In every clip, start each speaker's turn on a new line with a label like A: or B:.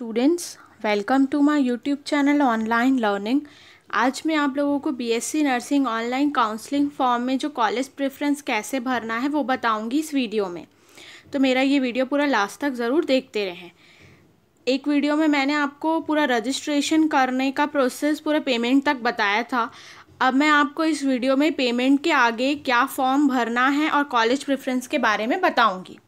A: students welcome to my YouTube channel online learning आज मैं आप लोगों को BSc nursing online counselling form में जो कॉलेज प्रेफरेंस कैसे भरना है वो बताऊंगी इस वीडियो में तो मेरा ये वीडियो पूरा लास्ट तक ज़रूर देखते रहें एक वीडियो में मैंने आपको पूरा रजिस्ट्रेशन करने का प्रोसेस पूरा पेमेंट तक बताया था अब मैं आपको इस वीडियो में पेमेंट के आगे क्या फॉर्म भरना है और कॉलेज प्रेफरेंस के बारे में बताऊँगी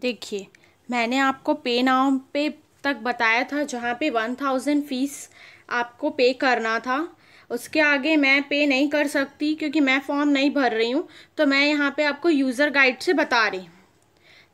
A: देखिए मैंने आपको पे नाउ पे तक बताया था जहाँ पे वन थाउजेंड फ़ीस आपको पे करना था उसके आगे मैं पे नहीं कर सकती क्योंकि मैं फॉर्म नहीं भर रही हूँ तो मैं यहाँ पे आपको यूज़र गाइड से बता रही हूँ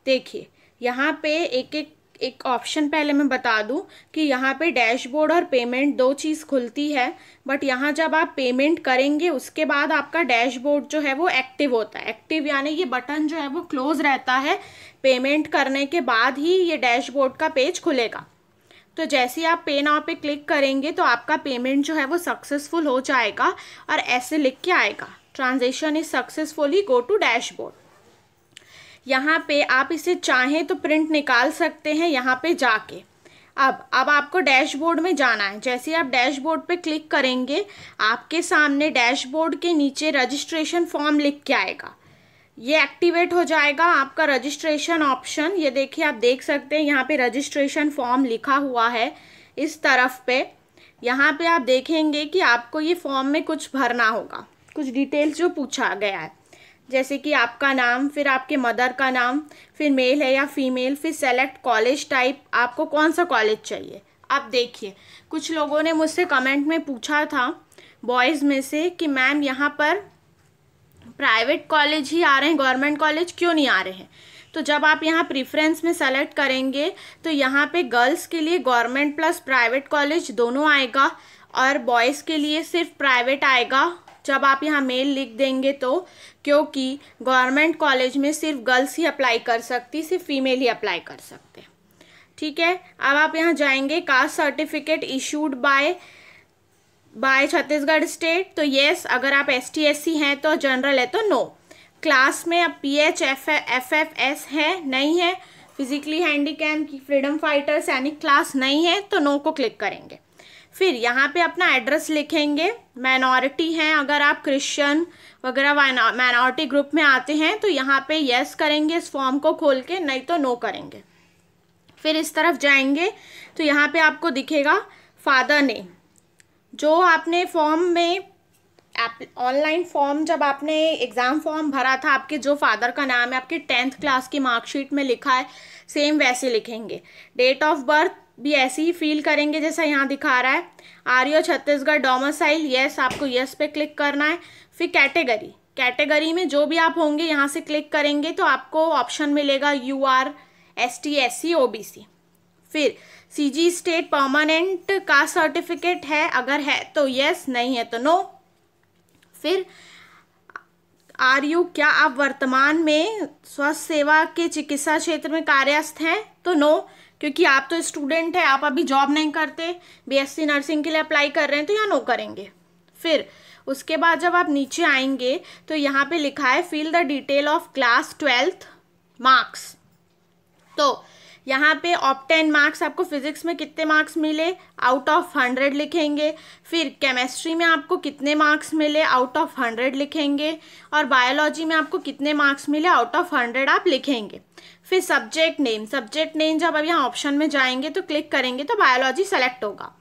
A: देखिए यहाँ पे एक एक एक ऑप्शन पहले मैं बता दूं कि यहाँ पे डैशबोर्ड और पेमेंट दो चीज़ खुलती है बट यहाँ जब आप पेमेंट करेंगे उसके बाद आपका डैशबोर्ड जो है वो एक्टिव होता है एक्टिव यानी ये बटन जो है वो क्लोज रहता है पेमेंट करने के बाद ही ये डैशबोर्ड का पेज खुलेगा तो जैसे ही आप पे नाव पे क्लिक करेंगे तो आपका पेमेंट जो है वो सक्सेसफुल हो जाएगा और ऐसे लिख के आएगा transaction is successfully go to dashboard यहाँ पे आप इसे चाहें तो प्रिंट निकाल सकते हैं यहाँ पे जाके अब अब आपको डैशबोर्ड में जाना है जैसे आप डैशबोर्ड पे क्लिक करेंगे आपके सामने डैशबोर्ड के नीचे रजिस्ट्रेशन फॉर्म लिख के आएगा ये एक्टिवेट हो जाएगा आपका रजिस्ट्रेशन ऑप्शन ये देखिए आप देख सकते हैं यहाँ पे रजिस्ट्रेशन फॉर्म लिखा हुआ है इस तरफ पे यहाँ पे आप देखेंगे कि आपको ये फॉर्म में कुछ भरना होगा कुछ डिटेल्स जो पूछा गया है जैसे कि आपका नाम फिर आपके मदर का नाम फिर मेल है या फीमेल फिर सेलेक्ट कॉलेज टाइप आपको कौन सा कॉलेज चाहिए आप देखिए कुछ लोगों ने मुझसे कमेंट में पूछा था बॉयज़ में से कि मैम यहाँ पर प्राइवेट कॉलेज ही आ रहे हैं गवर्नमेंट कॉलेज क्यों नहीं आ रहे हैं तो जब आप यहाँ प्रिफ्रेंस में सेलेक्ट करेंगे तो यहाँ पे गर्ल्स के लिए गवर्नमेंट प्लस प्राइवेट कॉलेज दोनों आएगा और बॉयज़ के लिए सिर्फ प्राइवेट आएगा जब आप यहाँ मेल लिख देंगे तो क्योंकि गवर्नमेंट कॉलेज में सिर्फ गर्ल्स ही अप्लाई कर सकती सिर्फ फीमेल ही अप्लाई कर सकते ठीक है अब आप यहाँ जाएंगे caste certificate issued by by Chhattisgarh state तो येस अगर आप एस टी एस सी हैं तो जनरल है तो नो क्लास में अब P H F F F S है नहीं है फिजिकली हैंडी की फ्रीडम फाइटर्स यानी क्लास नहीं है तो नो को क्लिक करेंगे फिर यहाँ पे अपना एड्रेस लिखेंगे माइनॉरिटी हैं अगर आप क्रिश्चियन वगैरह माइनॉरिटी ग्रुप में आते हैं तो यहाँ पे यस करेंगे इस फॉर्म को खोल के नहीं तो नो करेंगे फिर इस तरफ जाएंगे तो यहाँ पे आपको दिखेगा फादर नेम जो आपने फॉर्म में ऑनलाइन फॉर्म जब आपने एग्ज़ाम फॉर्म भरा था आपके जो फादर का नाम है आपके टेंथ क्लास की मार्कशीट में लिखा है सेम वैसे लिखेंगे डेट ऑफ बर्थ भी ऐसे ही फील करेंगे जैसा यहाँ दिखा रहा है आर्यो छत्तीसगढ़ डोमसाइल येस आपको यस पे क्लिक करना है फिर कैटेगरी कैटेगरी में जो भी आप होंगे यहाँ से क्लिक करेंगे तो आपको ऑप्शन मिलेगा U R S T S C O B C फिर सी जी स्टेट परमानेंट का सर्टिफिकेट है अगर है तो यस नहीं है तो नो फिर आर यू क्या आप वर्तमान में स्वास्थ्य सेवा के चिकित्सा क्षेत्र में कार्यस्थ हैं तो नो क्योंकि आप तो स्टूडेंट हैं आप अभी जॉब नहीं करते बीएससी नर्सिंग के लिए अप्लाई कर रहे हैं तो यहाँ नो करेंगे फिर उसके बाद जब आप नीचे आएंगे तो यहाँ पे लिखा है fill the detail of class twelfth marks तो यहाँ पे ऑप टेन मार्क्स आपको फिजिक्स में कितने मार्क्स मिले आउट ऑफ हंड्रेड लिखेंगे फिर केमिस्ट्री में आपको कितने मार्क्स मिले आउट ऑफ हंड्रेड लिखेंगे और बायोलॉजी में आपको कितने मार्क्स मिले आउट ऑफ हंड्रेड आप लिखेंगे फिर सब्जेक्ट नेम सब्जेक्ट नेम जब अब यहाँ ऑप्शन में जाएंगे तो क्लिक करेंगे तो बायोलॉजी सेलेक्ट होगा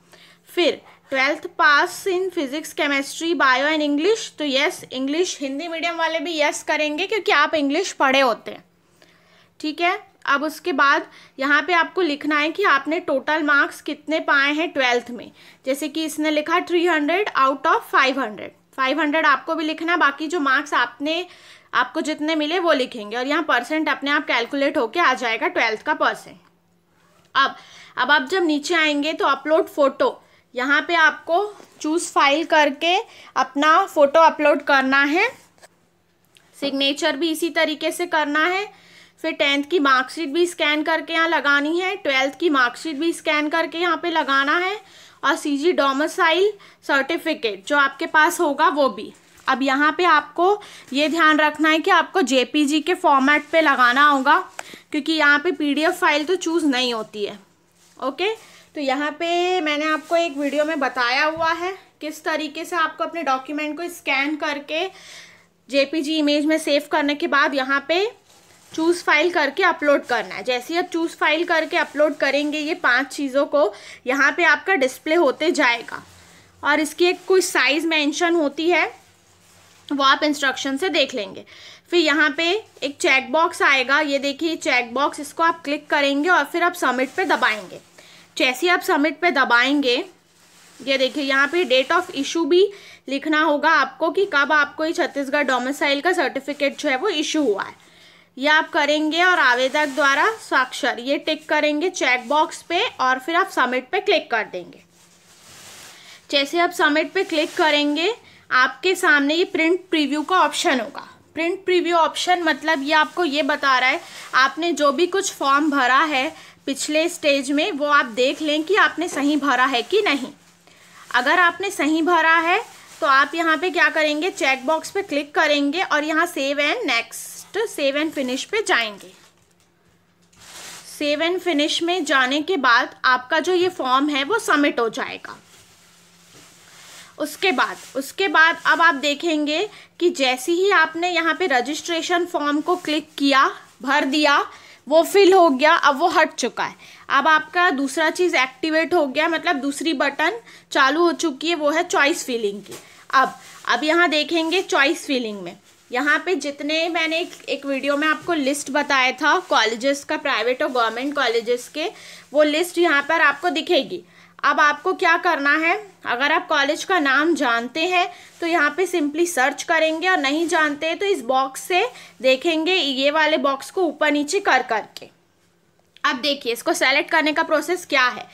A: फिर twelfth pass in physics chemistry bio and English तो यस इंग्लिश हिंदी मीडियम वाले भी यस करेंगे क्योंकि आप इंग्लिश पढ़े होते हैं ठीक है अब उसके बाद यहाँ पे आपको लिखना है कि आपने टोटल मार्क्स कितने पाए हैं ट्वेल्थ में जैसे कि इसने लिखा three hundred out of five hundred five hundred आपको भी लिखना है बाकी जो मार्क्स आपने आपको जितने मिले वो लिखेंगे और यहाँ परसेंट अपने आप कैलकुलेट होके आ जाएगा ट्वेल्थ का परसेंट अब अब आप जब नीचे आएंगे तो अपलोड फ़ोटो यहाँ पे आपको चूज़ फाइल करके अपना फ़ोटो अपलोड करना है सिग्नेचर भी इसी तरीके से करना है फिर टेंथ की मार्कशीट भी स्कैन करके यहाँ लगानी है ट्वेल्थ की मार्कशीट भी स्कैन करके यहाँ पे लगाना है और सी जी डोमोसाइल सर्टिफिकेट जो आपके पास होगा वो भी अब यहाँ पे आपको ये ध्यान रखना है कि आपको जी के फॉर्मेट पे लगाना होगा क्योंकि यहाँ पे एफ फाइल तो चूज़ नहीं होती है ओके तो यहाँ पे मैंने आपको एक वीडियो में बताया हुआ है किस तरीके से आपको अपने डॉक्यूमेंट को स्कैन करके जी इमेज में सेव करने के बाद यहाँ पे चूज़ फाइल करके अपलोड करना है जैसे ही आप चूज़ फाइल करके अपलोड करेंगे ये पांच चीज़ों को यहाँ पे आपका डिस्प्ले होते जाएगा और इसकी एक कोई साइज़ मेंशन होती है वो आप इंस्ट्रक्शन से देख लेंगे फिर यहाँ पे एक चेक बॉक्स आएगा ये देखिए चेक बॉक्स इसको आप क्लिक करेंगे और फिर आप सबमिट पर दबाएंगे जैसे आप सबमिट पर दबाएंगे ये देखिए यहाँ पे डेट ऑफ इशू भी लिखना होगा आपको कि कब आपको ये छत्तीसगढ़ डोमिसाइल का सर्टिफिकेट जो है वो इशू हुआ है ये आप करेंगे और आवेदक द्वारा स्वाक्षर ये टिक करेंगे चेक बॉक्स पे और फिर आप सबमिट पे क्लिक कर देंगे जैसे आप सबमिट पे क्लिक करेंगे आपके सामने ये प्रिंट प्रीव्यू का ऑप्शन होगा प्रिंट प्रीव्यू ऑप्शन मतलब ये आपको ये बता रहा है आपने जो भी कुछ फॉर्म भरा है पिछले स्टेज में वो आप देख लें कि आपने सही भरा है कि नहीं अगर आपने सही भरा है तो आप यहाँ पे क्या करेंगे चेक बॉक्स पे क्लिक करेंगे और यहाँ save and next after save and finish पे जाएंगे सेव एंड फिनिश में जाने के बाद आपका जो ये फॉर्म है वो सबमिट हो जाएगा उसके बाद उसके बाद अब आप देखेंगे कि जैसे ही आपने यहाँ पे रजिस्ट्रेशन फॉर्म को क्लिक किया भर दिया वो फिल हो गया अब वो हट चुका है अब आपका दूसरा चीज़ एक्टिवेट हो गया मतलब दूसरी बटन चालू हो चुकी है वो है चॉइस फिलिंग की अब अब यहाँ देखेंगे चॉइस फिलिंग में यहाँ पे जितने मैंने एक, एक वीडियो में आपको लिस्ट बताया था कॉलेजेस का प्राइवेट और गवर्नमेंट कॉलेजेस के वो लिस्ट यहाँ पर आपको दिखेगी अब आपको क्या करना है अगर आप कॉलेज का नाम जानते हैं तो यहाँ पे सिंपली सर्च करेंगे और नहीं जानते तो इस बॉक्स से देखेंगे ये वाले बॉक्स को ऊपर नीचे कर करके अब देखिए इसको सेलेक्ट करने का प्रोसेस क्या है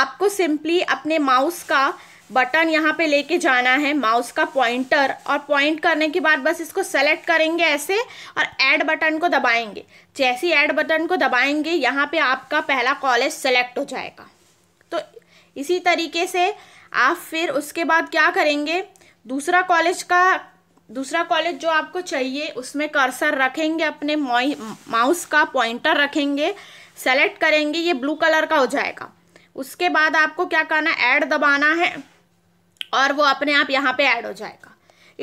A: आपको सिंपली अपने माउस का बटन यहाँ पे लेके जाना है माउस का पॉइंटर और पॉइंट करने के बाद बस इसको सेलेक्ट करेंगे ऐसे और ऐड बटन को दबाएंगे जैसे ही ऐड बटन को दबाएंगे यहाँ पे आपका पहला कॉलेज सेलेक्ट हो जाएगा तो इसी तरीके से आप फिर उसके बाद क्या करेंगे दूसरा कॉलेज का दूसरा कॉलेज जो आपको चाहिए उसमें कर्सर रखेंगे अपने माउस का पॉइंटर रखेंगे सेलेक्ट करेंगे ये ब्लू कलर का हो जाएगा उसके बाद आपको क्या करना है ऐड दबाना है और वो अपने आप यहाँ पे ऐड हो जाएगा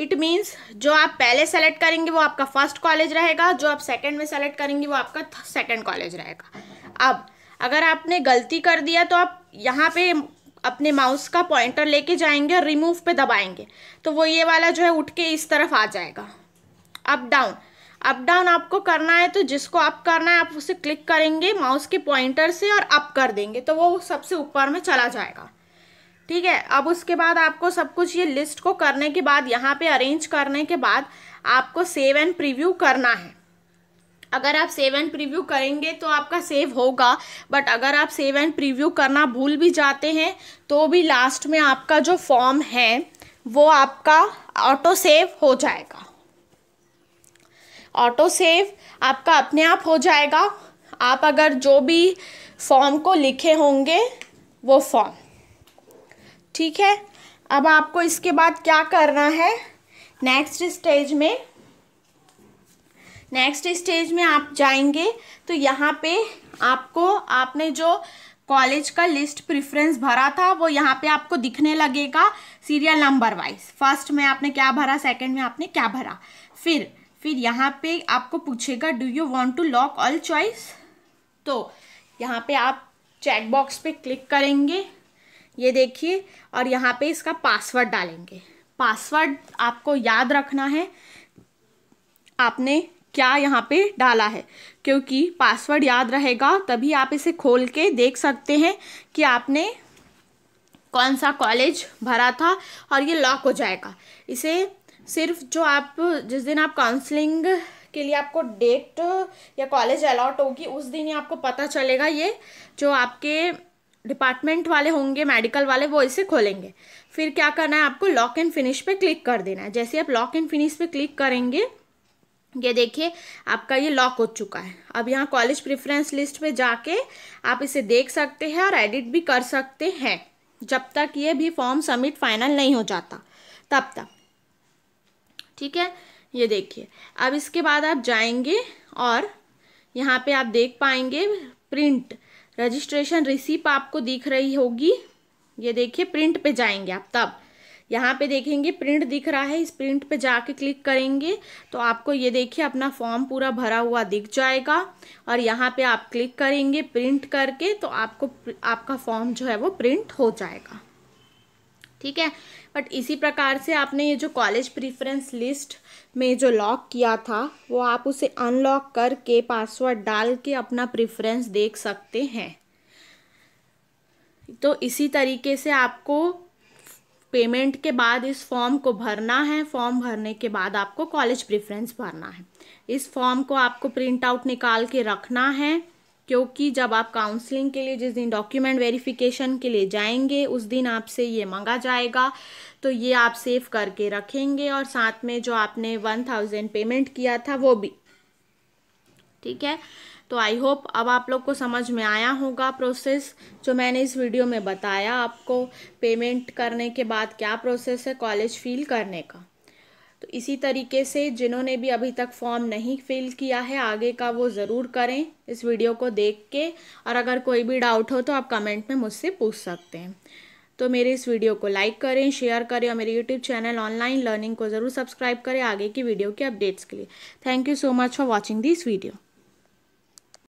A: इट मीन्स जो आप पहले सेलेक्ट करेंगे वो आपका फर्स्ट कॉलेज रहेगा जो आप सेकेंड में सेलेक्ट करेंगे वो आपका सेकेंड कॉलेज रहेगा अब अगर आपने गलती कर दिया तो आप यहाँ पे अपने माउस का पॉइंटर लेके जाएंगे और रिमूव पे दबाएंगे तो वो ये वाला जो है उठ के इस तरफ आ जाएगा अप डाउन अप डाउन आपको करना है तो जिसको अप करना है आप उसे क्लिक करेंगे माउस के पॉइंटर से और अप कर देंगे तो वो सबसे ऊपर में चला जाएगा ठीक है अब उसके बाद आपको सब कुछ ये लिस्ट को करने के बाद यहाँ पे अरेंज करने के बाद आपको सेव एंड प्रीव्यू करना है अगर आप सेव एंड प्रीव्यू करेंगे तो आपका सेव होगा बट अगर आप सेव एंड प्रीव्यू करना भूल भी जाते हैं तो भी लास्ट में आपका जो फॉर्म है वो आपका ऑटो सेव हो जाएगा ऑटो सेव आपका अपने आप हो जाएगा आप अगर जो भी फॉर्म को लिखे होंगे वो फॉर्म ठीक है अब आपको इसके बाद क्या करना है नेक्स्ट स्टेज में नेक्स्ट स्टेज में आप जाएंगे तो यहाँ पे आपको आपने जो कॉलेज का लिस्ट प्रिफ्रेंस भरा था वो यहाँ पे आपको दिखने लगेगा सीरियल नंबर वाइज फर्स्ट में आपने क्या भरा सेकंड में आपने क्या भरा फिर फिर यहाँ पे आपको पूछेगा do you want to lock all choice तो यहाँ पे आप चेकबॉक्स पे क्लिक करेंगे ये देखिए और यहाँ पे इसका पासवर्ड डालेंगे पासवर्ड आपको याद रखना है आपने क्या यहाँ पे डाला है क्योंकि पासवर्ड याद रहेगा तभी आप इसे खोल के देख सकते हैं कि आपने कौन सा कॉलेज भरा था और ये लॉक हो जाएगा इसे सिर्फ जो आप जिस दिन आप काउंसलिंग के लिए आपको डेट या कॉलेज अलाउट होगी उस दिन ही आपको पता चलेगा ये जो आपके डिपार्टमेंट वाले होंगे मेडिकल वाले वो इसे खोलेंगे फिर क्या करना है आपको लॉक एंड फिनिश पे क्लिक कर देना है जैसे आप लॉक एंड फिनिश पे क्लिक करेंगे ये देखिए आपका ये लॉक हो चुका है अब यहाँ कॉलेज प्रेफरेंस लिस्ट पे जाके आप इसे देख सकते हैं और एडिट भी कर सकते हैं जब तक ये भी फॉर्म सबमिट फाइनल नहीं हो जाता तब तक ठीक है ये देखिए अब इसके बाद आप जाएंगे और यहाँ पे आप देख पाएंगे प्रिंट रजिस्ट्रेशन रिसीप आपको दिख रही होगी ये देखिए प्रिंट पे जाएंगे आप तब यहाँ पे देखेंगे प्रिंट दिख रहा है इस प्रिंट पे जाके क्लिक करेंगे तो आपको ये देखिए अपना फॉर्म पूरा भरा हुआ दिख जाएगा और यहाँ पे आप क्लिक करेंगे प्रिंट करके तो आपको आपका फॉर्म जो है वो प्रिंट हो जाएगा ठीक है बट इसी प्रकार से आपने ये जो कॉलेज प्रीफरेंस लिस्ट में जो लॉक किया था वो आप उसे अनलॉक करके पासवर्ड डाल के अपना प्रिफरेंस देख सकते हैं तो इसी तरीके से आपको पेमेंट के बाद इस फॉर्म को भरना है फॉर्म भरने के बाद आपको कॉलेज प्रेफरेंस भरना है इस फॉर्म को आपको प्रिंट आउट निकाल के रखना है क्योंकि जब आप काउंसलिंग के लिए जिस दिन डॉक्यूमेंट वेरिफिकेशन के लिए जाएंगे उस दिन आपसे ये मंगा जाएगा तो ये आप सेव करके रखेंगे और साथ में जो आपने वन थाउजेंड पेमेंट किया था वो भी ठीक है तो आई होप अब आप लोग को समझ में आया होगा प्रोसेस जो मैंने इस वीडियो में बताया आपको पेमेंट करने के बाद क्या प्रोसेस है कॉलेज फील करने का तो इसी तरीके से जिन्होंने भी अभी तक फॉर्म नहीं फिल किया है आगे का वो ज़रूर करें इस वीडियो को देख के और अगर कोई भी डाउट हो तो आप कमेंट में मुझसे पूछ सकते हैं तो मेरे इस वीडियो को लाइक करें शेयर करें और मेरे यूट्यूब चैनल ऑनलाइन लर्निंग को ज़रूर सब्सक्राइब करें आगे की वीडियो के अपडेट्स के लिए thank you so much for watching this video